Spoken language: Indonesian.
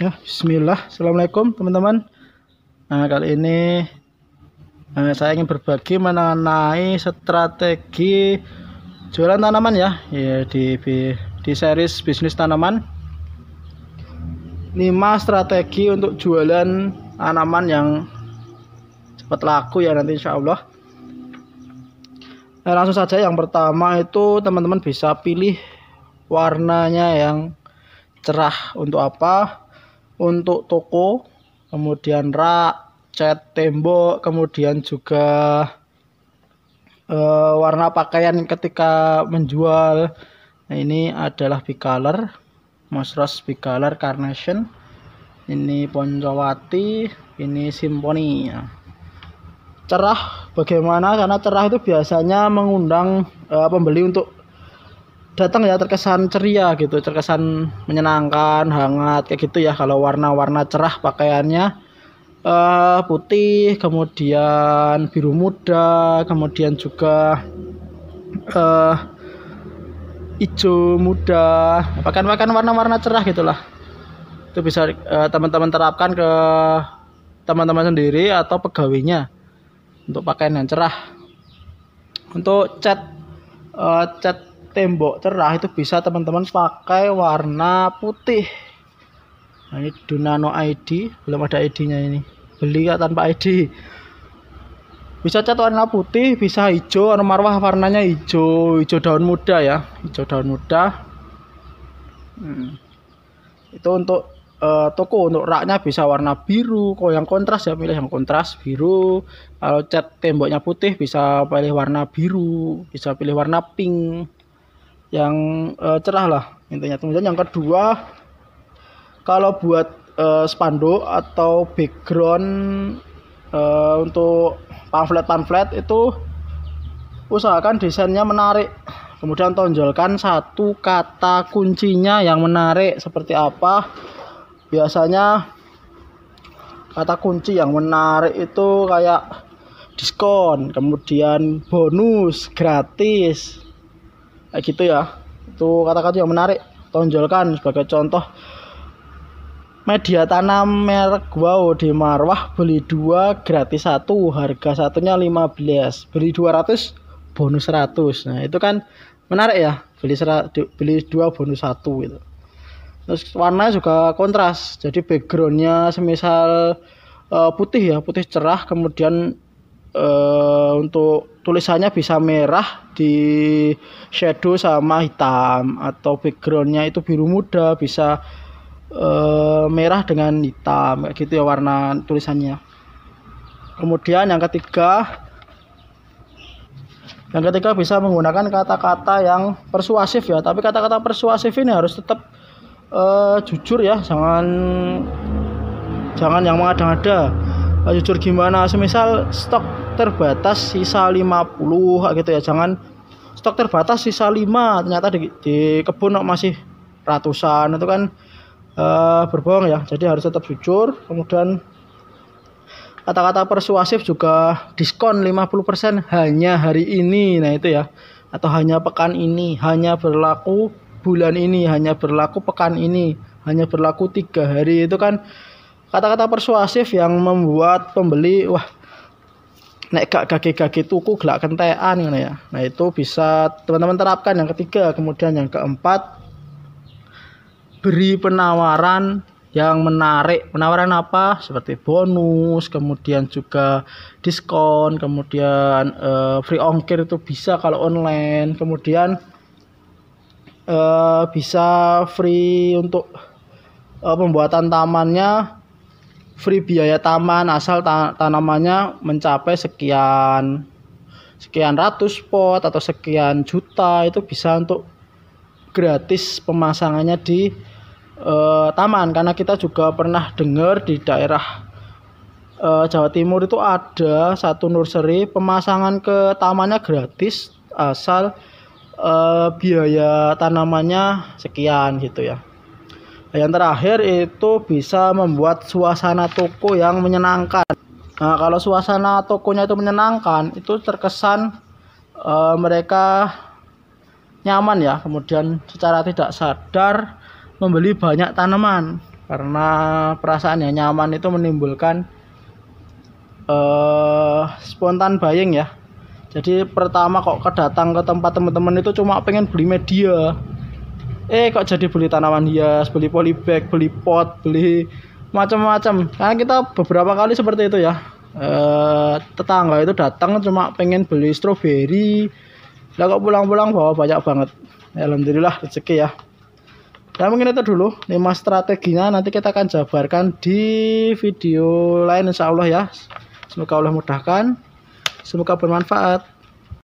ya Bismillah Assalamualaikum teman-teman nah kali ini eh, saya ingin berbagi mengenai strategi jualan tanaman ya, ya di, di series bisnis tanaman 5 strategi untuk jualan tanaman yang cepat laku ya nanti insya Allah nah, langsung saja yang pertama itu teman-teman bisa pilih warnanya yang cerah untuk apa untuk toko, kemudian rak, cat tembok, kemudian juga uh, warna pakaian ketika menjual. Nah, ini adalah bicolor, Mosros bicolor carnation. Ini Poncowati, ini Simponi. Cerah bagaimana? Karena cerah itu biasanya mengundang uh, pembeli untuk datang ya terkesan ceria gitu terkesan menyenangkan hangat kayak gitu ya kalau warna-warna cerah pakaiannya uh, putih kemudian biru muda kemudian juga uh, hijau muda pakan-pakan warna-warna cerah gitulah itu bisa eh, teman-teman uh, terapkan ke teman-teman sendiri atau pegawainya untuk pakaian yang cerah untuk cat uh, cat tembok cerah itu bisa teman-teman pakai warna putih nah, ini Dunano ID belum ada ID nya ini beli ya tanpa ID bisa cat warna putih bisa hijau warna marwah warnanya hijau hijau daun muda ya hijau daun muda hmm. itu untuk uh, toko untuk raknya bisa warna biru kalau yang kontras ya pilih yang kontras biru kalau cat temboknya putih bisa pilih warna biru bisa pilih warna pink yang uh, cerah lah intinya kemudian yang kedua kalau buat uh, spanduk atau background uh, untuk pamflet pamflet itu usahakan desainnya menarik kemudian tonjolkan satu kata kuncinya yang menarik seperti apa biasanya kata kunci yang menarik itu kayak diskon kemudian bonus gratis kayak gitu ya itu kata-kata yang menarik tonjolkan sebagai contoh media tanam merek Wow di Marwah beli dua gratis satu harga satunya 15 beli 200 bonus 100 nah itu kan menarik ya beli serat, beli dua bonus satu gitu terus warna juga kontras jadi backgroundnya semisal uh, putih ya putih cerah kemudian uh, untuk tulisannya bisa merah di shadow sama hitam atau backgroundnya itu biru muda bisa uh, merah dengan hitam kayak gitu ya warna tulisannya kemudian yang ketiga yang ketiga bisa menggunakan kata-kata yang persuasif ya tapi kata-kata persuasif ini harus tetap uh, jujur ya jangan jangan yang mengada-ngada jujur gimana semisal stok terbatas sisa 50 gitu ya jangan stok terbatas sisa 5 ternyata di, di kebun masih ratusan itu kan uh, berbohong ya jadi harus tetap jujur kemudian kata-kata persuasif juga diskon 50% hanya hari ini nah itu ya atau hanya pekan ini hanya berlaku bulan ini hanya berlaku pekan ini hanya berlaku tiga hari itu kan kata-kata persuasif yang membuat pembeli wah naik gak kaki-kaki tuku gelak kentean ya. Nah, itu bisa teman-teman terapkan yang ketiga, kemudian yang keempat beri penawaran yang menarik. Penawaran apa? Seperti bonus, kemudian juga diskon, kemudian uh, free ongkir itu bisa kalau online, kemudian uh, bisa free untuk uh, pembuatan tamannya free biaya taman asal tanamannya mencapai sekian sekian ratus pot atau sekian juta itu bisa untuk gratis pemasangannya di e, taman karena kita juga pernah dengar di daerah e, Jawa Timur itu ada satu nursery pemasangan ke tamannya gratis asal e, biaya tanamannya sekian gitu ya yang terakhir itu bisa membuat suasana toko yang menyenangkan nah kalau suasana tokonya itu menyenangkan itu terkesan e, mereka nyaman ya kemudian secara tidak sadar membeli banyak tanaman karena perasaannya nyaman itu menimbulkan uh, spontan buying ya jadi pertama kok kedatang ke tempat teman-teman itu cuma pengen beli media eh kok jadi beli tanaman hias beli polybag beli pot beli macam-macam nah, kita beberapa kali seperti itu ya eh, tetangga itu datang cuma pengen beli stroberi lah kok pulang-pulang bawa banyak banget ya, alhamdulillah rezeki ya Nah mungkin itu dulu lima strateginya nanti kita akan jabarkan di video lain insya Allah ya. Semoga Allah mudahkan. Semoga bermanfaat.